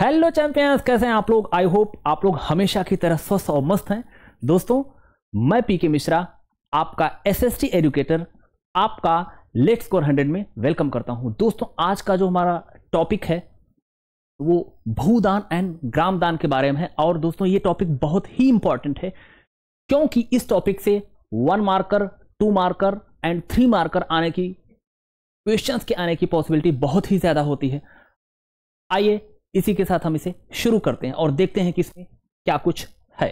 Hello champions कैसे हैं आप लोग आई होप आप लोग हमेशा की तरह स्वस्थ और मस्त हैं दोस्तों मैं पीके मिश्रा आपका एसएसटी एजुकेटर आपका लेट स्कोर हंड्रेड में वेलकम करता हूं दोस्तों आज का जो हमारा टॉपिक है वो भूदान एंड ग्रामदान के बारे में है और दोस्तों ये टॉपिक बहुत ही इंपॉर्टेंट है क्योंकि इस टॉपिक से one marker two marker and three marker आने की क्वेश्चंस के आने की पॉसिबिलिटी बहुत ही ज़्यादा होती है आइए इसी के साथ हम इसे शुरू करते हैं और देखते हैं कि इसमें क्या कुछ है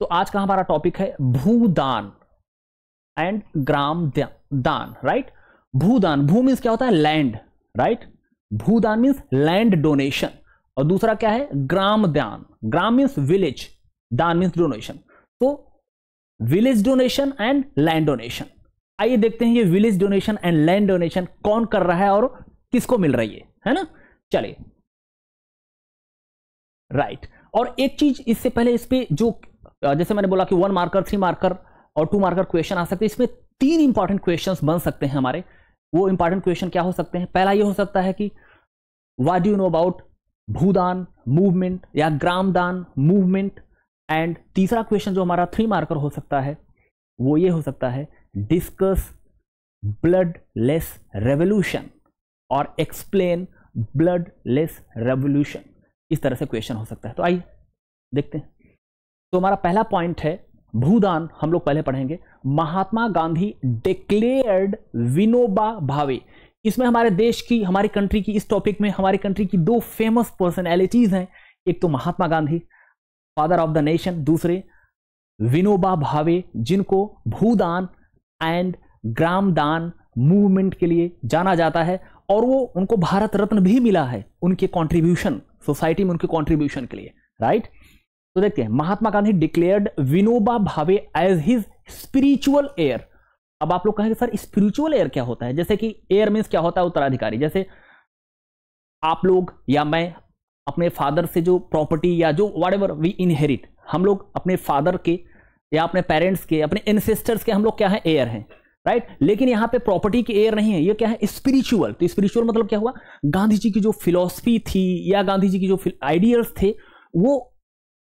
तो आज का हमारा टॉपिक है भूदान एंड ग्राम दान राइट भूदान भू मीन्स क्या होता है land right Bhoodan means land donation और दूसरा क्या है Gramdan gram means village dan means donation तो village donation and land donation आइए देखते हैं ये village donation and land donation कौन कर रहा है और किसको मिल रही है है ना चलिए राइट right. और एक चीज इससे पहले इस पर जो जैसे मैंने बोला कि वन मार्कर थ्री मार्कर और टू मार्कर क्वेश्चन आ सकते हैं इसमें तीन इंपॉर्टेंट क्वेश्चन बन सकते हैं हमारे वो इंपॉर्टेंट क्वेश्चन क्या हो सकते हैं पहला ये हो सकता है कि what you know about Bhoodan movement या ग्रामदान मूवमेंट एंड तीसरा क्वेश्चन जो हमारा थ्री मार्कर हो सकता है वो ये हो सकता है डिस्कस ब्लड लेस रेवोल्यूशन और एक्सप्लेन ब्लड लेस रेवोल्यूशन इस तरह से क्वेश्चन हो सकता है तो आइए देखते हैं तो हमारा पहला पॉइंट है भूदान हम लोग पहले पढ़ेंगे महात्मा गांधी डिक्लेयर्ड विनोबा भावे इसमें हमारे देश की हमारी कंट्री की इस टॉपिक में हमारी कंट्री की दो फेमस पर्सनैलिटीज हैं एक तो Mahatma Gandhi father of the nation दूसरे विनोबा भावे जिनको भूदान एंड ग्रामदान मूवमेंट के लिए जाना जाता है और वो उनको भारत रत्न भी मिला है उनके कंट्रीब्यूशन सोसाइटी में उनके कॉन्ट्रीब्यूशन के लिए राइट तो देखते हैं महात्मा गांधी डिक्लेयर्ड विनोबा भावे एज हिज स्पिरिचुअल एयर अब आप लोग कहेंगे सर स्पिरिचुअल एयर क्या होता है जैसे कि एयर मीन्स क्या होता है उत्तराधिकारी जैसे आप लोग या मैं अपने फादर से जो प्रॉपर्टी या जो वाट एवर वी इनहेरिट हम लोग अपने फादर के या अपने पेरेंट्स के अपने इनसेस्टर्स के हम लोग क्या है एयर हैं राइट लेकिन यहां पे प्रॉपर्टी की एयर नहीं है ये क्या है स्पिरिचुअल तो स्पिरिचुअल मतलब क्या हुआ गांधी जी की जो फिलोसफी थी या गांधी जी की जो आइडियल्स थे वो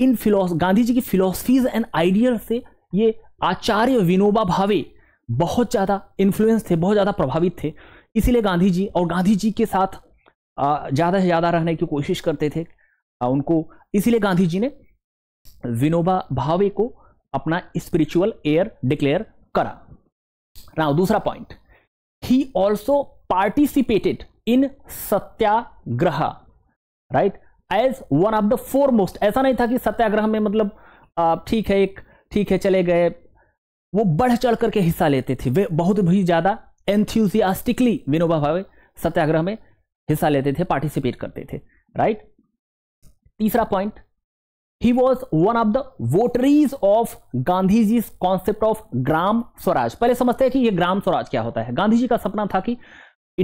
इन फिलोस गांधी जी की फिलोसफीज एंड आइडियल से ये आचार्य विनोबा भावे बहुत ज़्यादा इन्फ्लुएंस थे बहुत ज़्यादा प्रभावित थे इसीलिए गांधी जी और गांधी जी के साथ ज़्यादा से ज़्यादा रहने की कोशिश करते थे उनको इसीलिए गांधी जी ने विनोबा भावे को अपना स्पिरिचुअल एयर डिक्लेयर करा नाउ दूसरा point he also participated in Satyagraha right as one of the foremost ऐसा नहीं था कि सत्याग्रह में मतलब ठीक है एक ठीक है चले गए वो बढ़ चढ़ करके हिस्सा लेते थे वे बहुत ही ज़्यादा एंथ्यूजियास्टिकली विनोबा भावे सत्याग्रह में हिस्सा लेते थे पार्टिसिपेट करते थे राइट तीसरा point he was one of the votaries of Gandhi ji concept of Gram Swaraj पहले समझते हैं कि ये ग्राम स्वराज क्या होता है गांधी जी का सपना था कि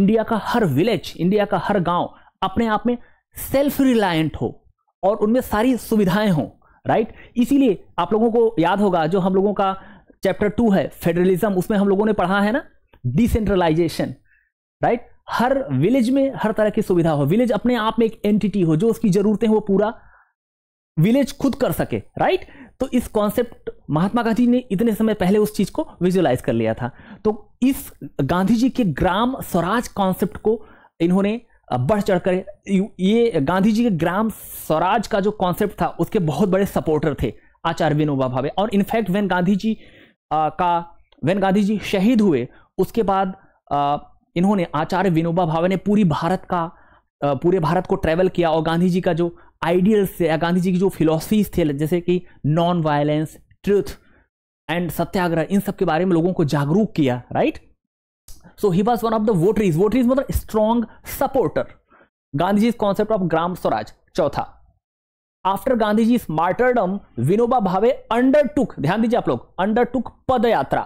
इंडिया का हर विलेज इंडिया का हर गांव अपने आप में सेल्फ रिलायंट हो और उनमें सारी सुविधाएं हों राइट इसीलिए आप लोगों को याद होगा जो हम लोगों का चैप्टर टू है फेडरलिज्म उसमें हम लोगों ने पढ़ा है ना डिसेंट्रलाइजेशन राइट हर विलेज में हर तरह की सुविधा हो विलेज अपने आप में एक एंटिटी हो जो उसकी जरूरतें वो पूरा विलेज खुद कर सके राइट तो इस कॉन्सेप्ट महात्मा गांधी ने इतने समय पहले उस चीज को विजुअलाइज कर लिया था तो इस गांधी जी के ग्राम स्वराज कॉन्सेप्ट को इन्होंने बढ़ चढ़ कर ये गांधी जी के ग्राम स्वराज का जो कॉन्सेप्ट था उसके बहुत बड़े सपोर्टर थे आचार्य विनोबा भावे और in fact when Gandhi ji uh, का वेन गांधी जी शहीद हुए उसके बाद आ, इन्होंने आचार्य विनोबा भावे ने पूरी भारत का पूरे भारत को ट्रैवल किया और गांधी जी का जो आइडियल्स थे या गांधी जी की जो फिलोसफीज थे जैसे कि non violence truth and satyagraha इन सब के बारे में लोगों को जागरूक किया right so he was one of the votaries votaries मतलब strong supporter Gandhi ji concept of Gram Swaraj चौथा after Gandhi ji martyrdom Vinoba Bhave under टुक ध्यान दीजिए आप लोग अंडर टुक पद यात्रा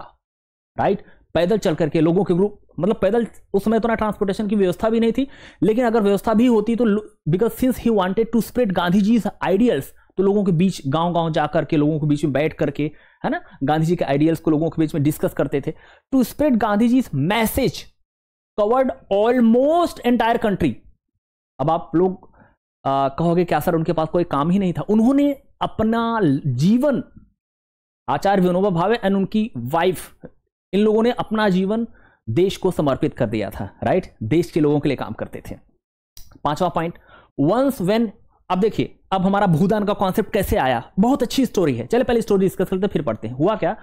राइट पैदल चल करके लोगों के ग्रुप मतलब पैदल उस समय तो ना ट्रांसपोर्टेशन की व्यवस्था भी नहीं थी लेकिन अगर व्यवस्था भी होती तो because since he wanted to spread Gandhi ji ideals तो लोगों के बीच गांव गांव जाकर के लोगों के बीच में बैठ करके है ना गांधी जी के आइडियल्स को लोगों के बीच में डिस्कस करते थे to spread Gandhi ji message covered almost entire country अब आप लोग आ, कहोगे क्या सर उनके पास कोई काम ही नहीं था उन्होंने अपना जीवन आचार्य विनोबा भावे एंड उनकी वाइफ इन लोगों ने अपना जीवन देश को समर्पित कर दिया था राइट देश के लोगों के लिए काम करते थे पांचवा पॉइंट वंस वेन अब देखिए अब हमारा भूदान का कॉन्सेप्ट कैसे आया बहुत अच्छी स्टोरी है चले पहले स्टोरी डिस्कस करते फिर पढ़ते हैं हुआ क्या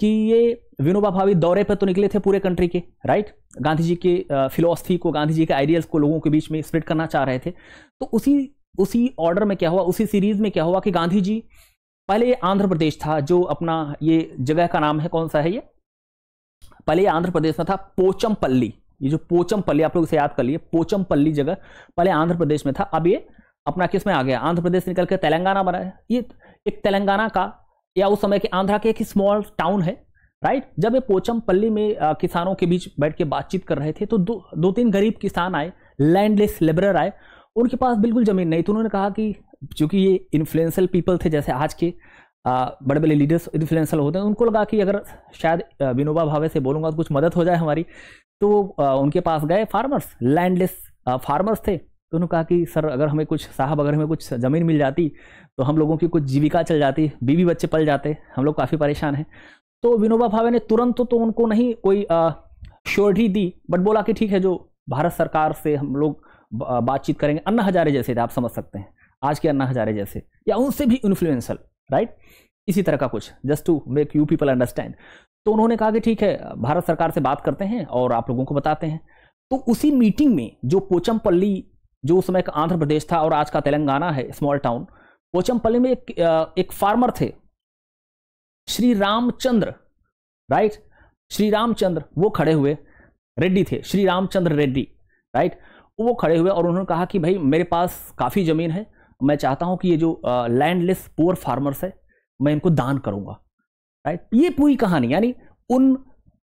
कि ये विनोबा भावी दौरे पर तो निकले थे पूरे कंट्री के राइट गांधी जी के फिलोसफी को गांधी जी के आइडियल्स को लोगों के बीच में स्प्रेड करना चाह रहे थे तो उसी उसी ऑर्डर में क्या हुआ उसी सीरीज में क्या हुआ कि गांधी जी पहले आंध्र प्रदेश था जो अपना ये जगह का नाम है कौन सा है ये पहले आंध्र प्रदेश में था पोचमपल्ली ये जो पोचमपल्ली आप लोग इसे याद कर लिए पोचमपल्ली जगह पहले आंध्र प्रदेश में था अब ये अपना किस में आ गया आंध्र प्रदेश निकल के तेलंगाना बना है ये एक तेलंगाना का या उस समय के आंध्रा के एक स्मॉल टाउन है राइट जब ये पोचमपल्ली में किसानों के बीच बैठ के बातचीत कर रहे थे तो दो दो तीन गरीब किसान आए लैंडलेस लेबरर आए उनके पास बिल्कुल ज़मीन नहीं तो उन्होंने कहा कि चूंकि ये इन्फ्लुएंसल पीपल थे जैसे आज के बड़े बड़े लीडर्स इन्फ्लुएंसल होते हैं उनको लगा कि अगर शायद विनोबा भावे से बोलूँगा तो कुछ मदद हो जाए हमारी तो उनके पास गए फार्मर्स लैंडलेस फार्मर्स थे तो उन्होंने कहा कि सर अगर हमें कुछ साहब अगर हमें कुछ ज़मीन मिल जाती तो हम लोगों की कुछ जीविका चल जाती बीवी बच्चे पल जाते हम लोग काफ़ी परेशान हैं तो विनोबा भावे ने तुरंत तो उनको नहीं कोई श्योरिटी दी बट बोला कि ठीक है जो भारत सरकार से हम लोग बातचीत करेंगे अन्ना हजारे जैसे थे आप समझ सकते हैं आज के अन्ना हजारे जैसे या उनसे भी इन्फ्लुएंसल राइट इसी तरह का कुछ just to make you people understand तो उन्होंने कहा कि ठीक है भारत सरकार से बात करते हैं और आप लोगों को बताते हैं तो उसी मीटिंग में जो पोचमपल्ली जो उस समय का आंध्र प्रदेश था और आज का तेलंगाना है स्मॉल टाउन पोचमपल्ली में एक एक फार्मर थे श्री रामचंद्र राइट श्री रामचंद्र वो खड़े हुए रेड्डी थे श्री रामचंद्र रेड्डी राइट वो खड़े हुए और उन्होंने कहा कि भाई मेरे पास काफ़ी ज़मीन है मैं चाहता हूं कि ये जो लैंडलेस पुअर फार्मर्स है मैं इनको दान करूंगा राइट ये पूरी कहानी यानी उन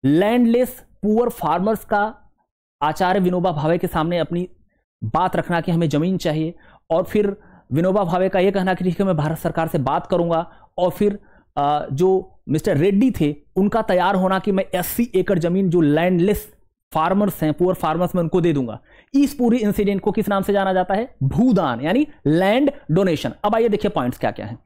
लैंडलेस पुअर फार्मर्स का आचार्य विनोबा भावे के सामने अपनी बात रखना कि हमें ज़मीन चाहिए और फिर विनोबा भावे का ये कहना कि ठीक है मैं भारत सरकार से बात करूंगा और फिर जो मिस्टर रेड्डी थे उनका तैयार होना कि मैं अस्सी एकड़ ज़मीन जो लैंडलेस फार्मर्स हैं पुअर फार्मर्स में उनको दे दूंगा इस पूरी इंसिडेंट को किस नाम से जाना जाता है भूदान यानी लैंड डोनेशन अब आइए देखिए पॉइंट्स क्या क्या है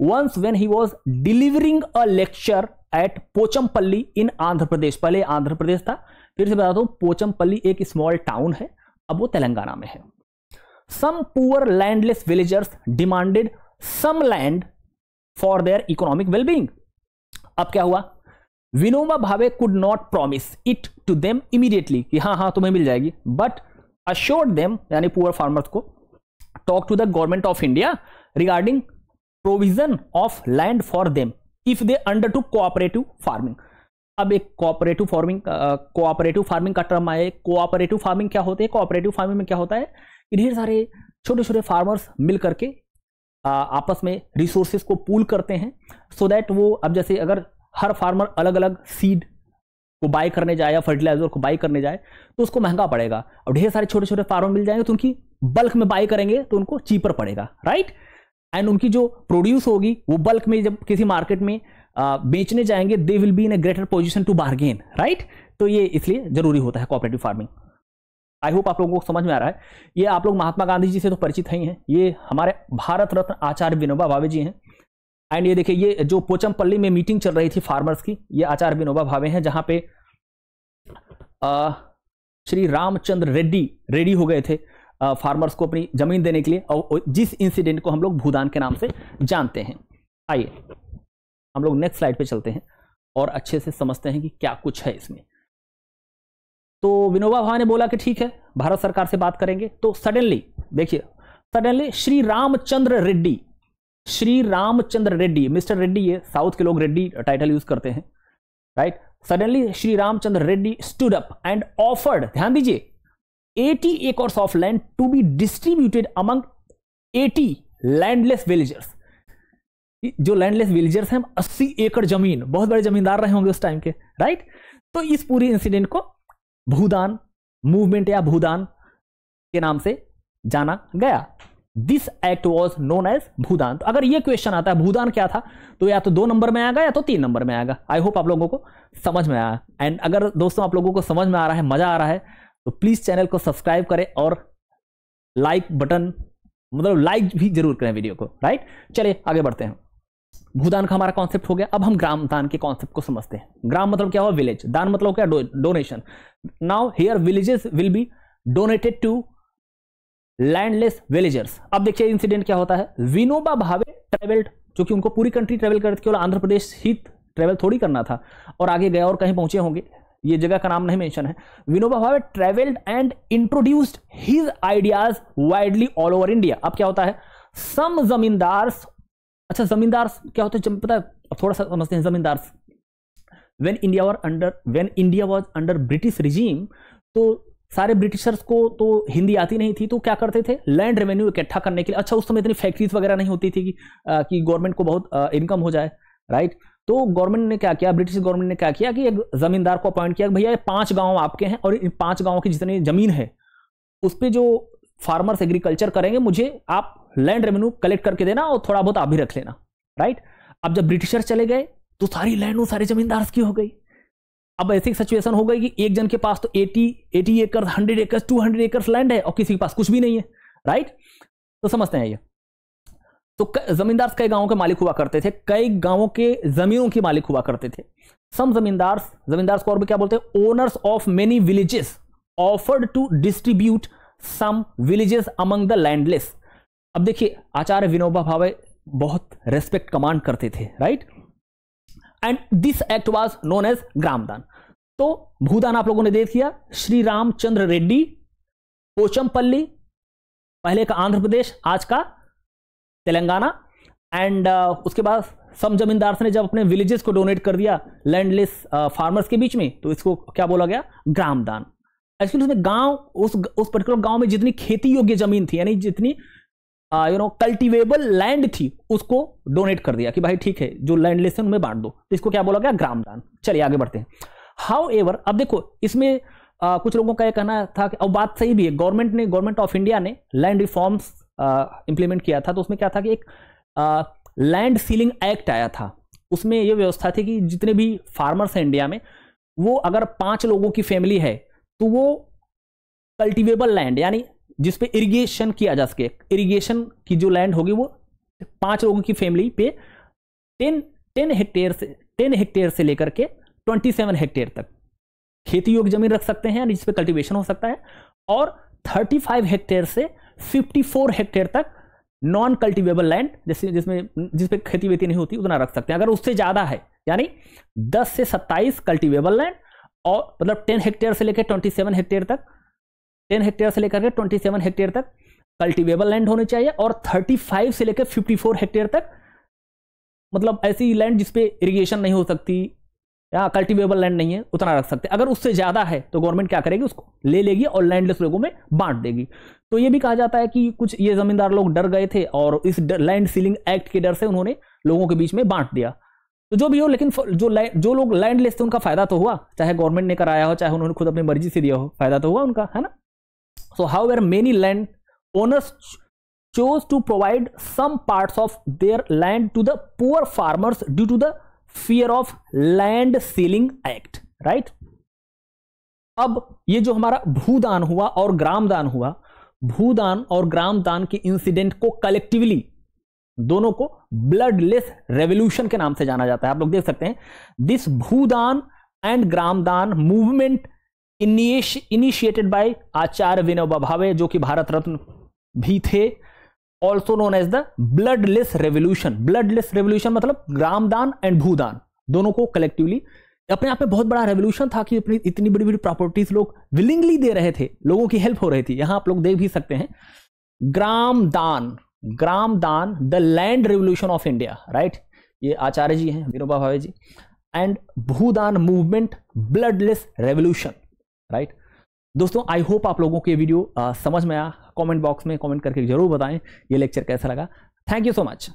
once when he was delivering a lecture at Pochampally in Andhra Pradesh पहले आंध्र प्रदेश था फिर से बताता हूँ पोचमपल्ली एक स्मॉल टाउन है अब वो तेलंगाना में है some poor landless villagers demanded some land for their economic wellbeing अब क्या हुआ Vinoba Bhave could not promise it to them immediately कि हाँ हाँ तुम्हें मिल जाएगी बट अश्योर देम यानी पुअर फार्मर्स को talk to the government of India regarding provision of land for them if they undertook cooperative farming अब एक कोऑपरेटिव फार्मिंग कोऑपरेटिव फार्मिंग का टर्म आया कोऑपरेटिव फार्मिंग क्या होते हैं कोऑपरेटिव फार्मिंग में क्या होता है कि ढेर सारे छोटे छोटे फार्मर्स मिल करके आ, आपस में रिसोर्सेज को पूल करते हैं सो so दैट वो अब जैसे अगर हर फार्मर अलग अलग सीड को बाई करने जाए या फर्टिलाइजर को बाई करने जाए तो उसको महंगा पड़ेगा और ढेर सारे छोटे छोटे फार्मर मिल जाएंगे तो उनकी बल्क में बाई करेंगे तो उनको चीपर पड़ेगा राइट एंड उनकी जो प्रोड्यूस होगी वो बल्क में जब किसी मार्केट में आ, बेचने जाएंगे they will be in a greater position to bargain right तो ये इसलिए जरूरी होता है कॉपरेटिव फार्मिंग आई होप आप लोगों को समझ में आ रहा है ये आप लोग महात्मा गांधी जी से तो परिचित ही हैं ये हमारे भारत रत्न आचार्य विनोबा भावे जी हैं एंड ये देखिए ये जो पोचमपल्ली में मीटिंग चल रही थी फार्मर्स की ये आचार्य विनोबा भावे हैं जहां पे आ, श्री रामचंद्र रेड्डी रेडी हो गए थे आ, फार्मर्स को अपनी जमीन देने के लिए और जिस इंसिडेंट को हम लोग भूदान के नाम से जानते हैं आइए हम लोग नेक्स्ट स्लाइड पे चलते हैं और अच्छे से समझते हैं कि क्या कुछ है इसमें तो विनोबा भावे ने बोला कि ठीक है भारत सरकार से बात करेंगे तो सडनली देखिए सडनली श्री रामचंद्र रेड्डी श्री रामचंद्र रेड्डी मिस्टर रेड्डी ये साउथ के लोग रेड्डी टाइटल यूज करते हैं right suddenly Shri Ramchandra Reddy stood up and offered ध्यान दीजिए 80 acres of land to be distributed among 80 landless villagers जो लैंडलेस विलेजर्स हैं 80 एकड़ जमीन बहुत बड़े जमींदार रहे होंगे उस टाइम के राइट तो इस पूरी इंसिडेंट को भूदान मूवमेंट या भूदान के नाम से जाना गया this act was known as Bhoodan तो अगर ये क्वेश्चन आता है भूदान क्या था तो या तो दो नंबर में आएगा या तो तीन नंबर में आएगा आई होप आप लोगों को समझ में आया एंड अगर दोस्तों आप लोगों को समझ में आ रहा है मजा आ रहा है तो प्लीज चैनल को सब्सक्राइब करें और लाइक बटन मतलब लाइक भी जरूर करें वीडियो को राइट चलिए आगे बढ़ते हैं भूदान का हमारा कॉन्सेप्ट हो गया अब हम ग्राम दान के कॉन्सेप्ट को समझते हैं ग्राम मतलब क्या हुआ विलेज दान मतलब क्या donation now here villages will be donated to landless villagers अब देखिए इंसिडेंट क्या होता है विनोबा भावे ट्रेवल्ड जो कि उनको पूरी कंट्री ट्रेवल करते और आंध्र प्रदेश ही ट्रेवल थोड़ी करना था और आगे गया और कहीं पहुंचे होंगे ये जगह का नाम नहीं मेंशन है Vinoba Bhave travelled and introduced his ideas widely all over India अब क्या होता है सम जमींदार अच्छा जमींदार क्या होते हैं पता है थोड़ा सा समझते हैं zamindar when India was under when India was under British regime तो सारे ब्रिटिशर्स को तो हिंदी आती नहीं थी तो क्या करते थे लैंड रेवेन्यू इकट्ठा करने के लिए अच्छा उस समय इतनी फैक्ट्रीज वगैरह नहीं होती थी कि कि गवर्नमेंट को बहुत इनकम हो जाए राइट तो गवर्नमेंट ने क्या किया ब्रिटिश गवर्नमेंट ने क्या किया कि एक जमींदार को अपॉइंट किया भैया ये पांच गांव आपके हैं और इन पांच गांव की जितनी जमीन है उस पर जो फार्मर्स एग्रीकल्चर करेंगे मुझे आप लैंड रेवेन्यू कलेक्ट करके देना और थोड़ा बहुत आप भी रख लेना राइट अब जब ब्रिटिशर चले गए तो सारी लैंड वो सारे जमींदार की हो गई अब ऐसी सिचुएशन हो गई कि एक जन के पास तो 80 80 एकर्स 100 एकड़ 200 एकड़ लैंड है और किसी के पास कुछ भी नहीं है राइट तो समझते हैं ये तो जमींदार कई गांवों के मालिक हुआ करते थे कई गांवों के जमीनों के मालिक हुआ करते थे सम जमींदार जमींदार को और भी क्या बोलते हैं owners of many villages offered to distribute some villages among the landless अब देखिए आचार्य विनोबा भावे बहुत रेस्पेक्ट कमांड करते थे right and this act was known as Gramdan तो भूदान आप लोगों ने दे दिया श्री रामचंद्र रेड्डी पोचमपल्ली पहले का आंध्र प्रदेश आज का तेलंगाना एंड uh, उसके बाद सम जमींदार ने जब अपने विलेजेस को डोनेट कर दिया लैंडलेस फार्मर्स uh, के बीच में तो इसको क्या बोला गया ग्रामदान एक्चुअली उसमें गांव उस उस पर्टिकुलर गांव में जितनी खेती योग्य जमीन थी यानी जितनी यू नो कल्टिवेबल लैंड थी उसको डोनेट कर दिया कि भाई ठीक है जो लैंड लेस है उनमें बांट दो तो इसको क्या बोला गया ग्राम दान चलिए आगे बढ़ते हैं हाउ एवर अब देखो इसमें आ, कुछ लोगों का यह कहना था कि अब बात सही भी है गवर्नमेंट ने गवर्नमेंट ऑफ इंडिया ने लैंड रिफॉर्म्स इंप्लीमेंट किया था तो उसमें क्या था कि एक लैंड सीलिंग एक्ट आया था उसमें यह व्यवस्था थी कि जितने भी फार्मर्स हैं इंडिया में वो अगर पांच लोगों की फैमिली है तो वो कल्टिवेबल लैंड यानी जिसपे इरिगेशन किया जा सके इरिगेशन की जो लैंड होगी वो पांच लोगों की फैमिली पे टेन टेन हेक्टेयर से टेन हेक्टेयर से लेकर के ट्वेंटी सेवन हेक्टेयर तक खेती योग्य जमीन रख सकते हैं जिसपे कल्टीवेशन हो सकता है और थर्टी फाइव हेक्टेयर से फिफ्टी फोर हेक्टेयर तक नॉन कल्टिवेबल लैंड जैसे जिसमें जिसपे खेती वेती नहीं होती उतना रख सकते हैं अगर उससे ज़्यादा है यानी दस से सत्ताईस कल्टिवेबल लैंड और मतलब टेन हेक्टेयर से लेकर ट्वेंटी हेक्टेयर तक टेन हेक्टेयर से लेकर के ट्वेंटी सेवन हेक्टेयर तक कल्टिवेबल लैंड होनी चाहिए और थर्टी फाइव से लेकर फिफ्टी फोर हेक्टेयर तक मतलब ऐसी लैंड जिसपे इरीगेशन नहीं हो सकती या कल्टिवेबल लैंड नहीं है उतना रख सकते अगर उससे ज़्यादा है तो गवर्नमेंट क्या करेगी उसको ले लेगी और लैंडलेस लोगों में बांट देगी तो ये भी कहा जाता है कि कुछ ये जमींदार लोग डर गए थे और इस लैंड सीलिंग एक्ट के डर से उन्होंने लोगों के बीच में बांट दिया तो जो भी हो लेकिन जो जो लोग लैंडलेस थे उनका फायदा तो हुआ चाहे गवर्नमेंट ने कराया हो चाहे उन्होंने खुद अपनी मर्जी से दिया हो फायदा तो हुआ उनका है ना so however many land owners chose to provide some parts of their land to the poor farmers due to the fear of land ceiling act right अब ये जो हमारा भूदान हुआ और ग्रामदान हुआ भूदान और ग्रामदान के इंसिडेंट को कलेक्टिवली दोनों को ब्लडलेस रेवोल्यूशन के नाम से जाना जाता है आप लोग देख सकते हैं this Bhoodan and Gramdan movement initiated by Acharya Vinoba Bhave जो कि भारत रत्न भी थे also known as the bloodless revolution bloodless revolution मतलब ग्रामदान एंड भूदान दोनों को कलेक्टिवली अपने आप में बहुत बड़ा रेवोल्यूशन था कि अपनी इतनी बड़ी बड़ी प्रॉपर्टीज लोग विलिंगली दे रहे थे लोगों की हेल्प हो रही थी यहां आप लोग देख भी सकते हैं ग्राम Gramdan Gramdan the land revolution of India right ये आचार्य जी हैं Vinoba Bhave ji and Bhoodan movement bloodless revolution right दोस्तों आई होप आप लोगों को ये वीडियो आ, समझ में आया कमेंट बॉक्स में कमेंट करके जरूर बताएं ये लेक्चर कैसा लगा थैंक यू सो मच